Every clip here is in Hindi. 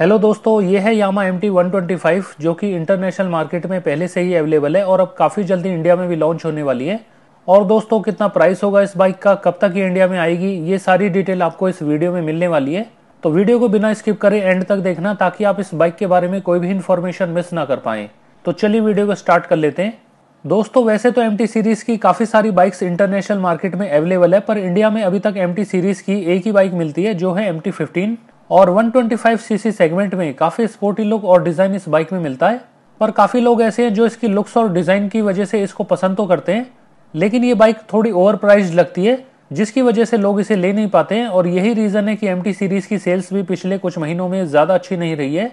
हेलो दोस्तों ये है यामा एम टी जो कि इंटरनेशनल मार्केट में पहले से ही अवेलेबल है और अब काफ़ी जल्दी इंडिया में भी लॉन्च होने वाली है और दोस्तों कितना प्राइस होगा इस बाइक का कब तक ये इंडिया में आएगी ये सारी डिटेल आपको इस वीडियो में मिलने वाली है तो वीडियो को बिना स्किप करें एंड तक देखना ताकि आप इस बाइक के बारे में कोई भी इन्फॉर्मेशन मिस ना कर पाए तो चलिए वीडियो को स्टार्ट कर लेते हैं दोस्तों वैसे तो एम सीरीज की काफ़ी सारी बाइक्स इंटरनेशनल मार्केट में अवेलेबल है पर इंडिया में अभी तक एम सीरीज की एक ही बाइक मिलती है जो है एम टी और 125 सीसी सेगमेंट में काफ़ी स्पोर्टी लुक और डिज़ाइन इस बाइक में मिलता है पर काफ़ी लोग ऐसे हैं जो इसकी लुक्स और डिज़ाइन की वजह से इसको पसंद तो करते हैं लेकिन ये बाइक थोड़ी ओवर लगती है जिसकी वजह से लोग इसे ले नहीं पाते हैं और यही रीज़न है कि एम सीरीज़ की सेल्स भी पिछले कुछ महीनों में ज़्यादा अच्छी नहीं रही है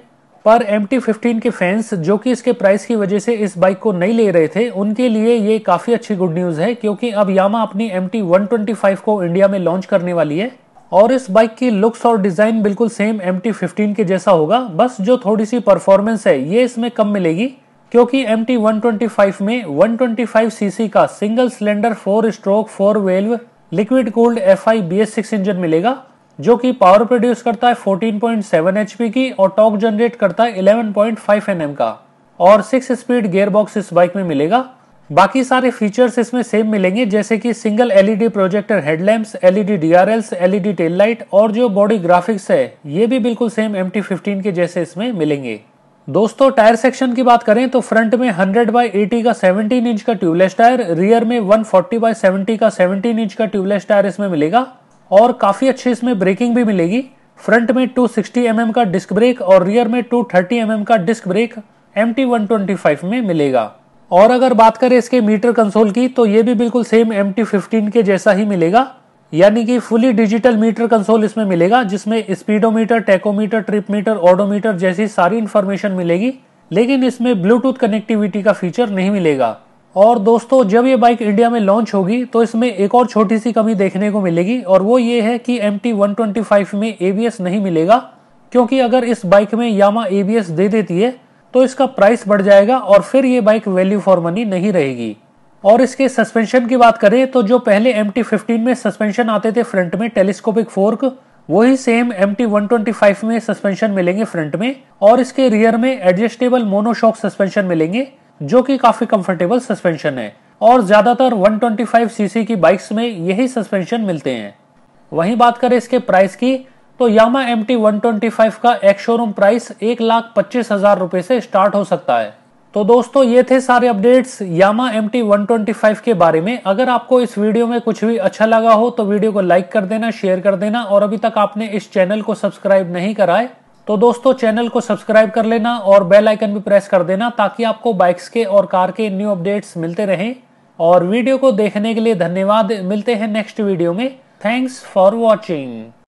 पर एम टी के फैंस जो कि इसके प्राइस की वजह से इस बाइक को नहीं ले रहे थे उनके लिए ये काफ़ी अच्छी गुड न्यूज़ है क्योंकि अब यामा अपनी एम टी को इंडिया में लॉन्च करने वाली है और इस बाइक की लुक्स और डिजाइन बिल्कुल सेम एम टी के जैसा होगा बस जो थोड़ी सी परफॉर्मेंस है ये इसमें कम मिलेगी क्योंकि एम टी में 125 सीसी का single cylinder four stroke four valve liquid cooled F I B engine मिलेगा जो कि पावर प्रोड्यूस करता है 14.7 पॉइंट की और टॉक जनरेट करता है 11.5 पॉइंट का और सिक्स स्पीड गेयर बॉक्स इस बाइक में मिलेगा बाकी सारे फीचर्स इसमें सेम मिलेंगे जैसे कि single LED projector headlamps LED DRLs LED tail light और जो बॉडी ग्राफिक्स है ये भी बिल्कुल सेम एम के जैसे इसमें मिलेंगे दोस्तों टायर सेक्शन की बात करें तो फ्रंट में 100 बाय 80 का 17 इंच का ट्यूबलेस टायर रियर में 140 बाय सेवेंटी का 17 इंच का ट्यूबलेस टायर इसमें मिलेगा और काफी अच्छी इसमें ब्रेकिंग भी मिलेगी फ्रंट में 260 सिक्सटी mm का डिस्क ब्रेक और रियर में 230 थर्टी mm का डिस्क ब्रेक एम टी में मिलेगा और अगर बात करें इसके मीटर कंसोल की तो ये भी बिल्कुल सेम एम टी के जैसा ही मिलेगा यानी कि फुली डिजिटल मीटर कंसोल इसमें मिलेगा जिसमें speedometer tachometer trip meter odometer जैसी सारी इन्फॉर्मेशन मिलेगी लेकिन इसमें ब्लूटूथ कनेक्टिविटी का फीचर नहीं मिलेगा और दोस्तों जब ये बाइक इंडिया में लॉन्च होगी तो इसमें एक और छोटी सी कमी देखने को मिलेगी और वो ये है कि एम टी में ए नहीं मिलेगा क्योंकि अगर इस बाइक में यामा ए दे देती है तो इसका प्राइस बढ़ जाएगा और फिर ये बाइक वैल्यू फॉर मनी नहीं रहेगी और इसके सस्पेंशन की बात करें तो जो पहले एम टी में सस्पेंशन आते थे फ्रंट में टेलीस्कोपिक फोर्क वही सेम एम टी में सस्पेंशन मिलेंगे फ्रंट में और इसके रियर में एडजस्टेबल मोनोशॉक सस्पेंशन मिलेंगे जो कि काफी कंफर्टेबल सस्पेंशन है और ज्यादातर 125 सीसी की बाइक्स में यही सस्पेंशन मिलते हैं वहीं बात करें इसके प्राइस की तो Yamaha M T one twenty five का एक शोरूम प्राइस एक लाख पच्चीस हजार रुपए से स्टार्ट हो सकता है तो दोस्तों ये थे सारे updates Yamaha M T one twenty five के बारे में अगर आपको इस वीडियो में कुछ भी अच्छा लगा हो तो वीडियो को लाइक कर देना शेयर कर देना और अभी तक आपने इस चैनल को सब्सक्राइब नहीं कराए तो दोस्तों चैनल को सब्सक्राइब कर लेना और बेल आइकन भी प्रेस कर देना ताकि आपको बाइक्स के और कार के न्यू अपडेट्स मिलते रहें और वीडियो को देखने के लिए धन्यवाद मिलते हैं नेक्स्ट वीडियो में थैंक्स फॉर वॉचिंग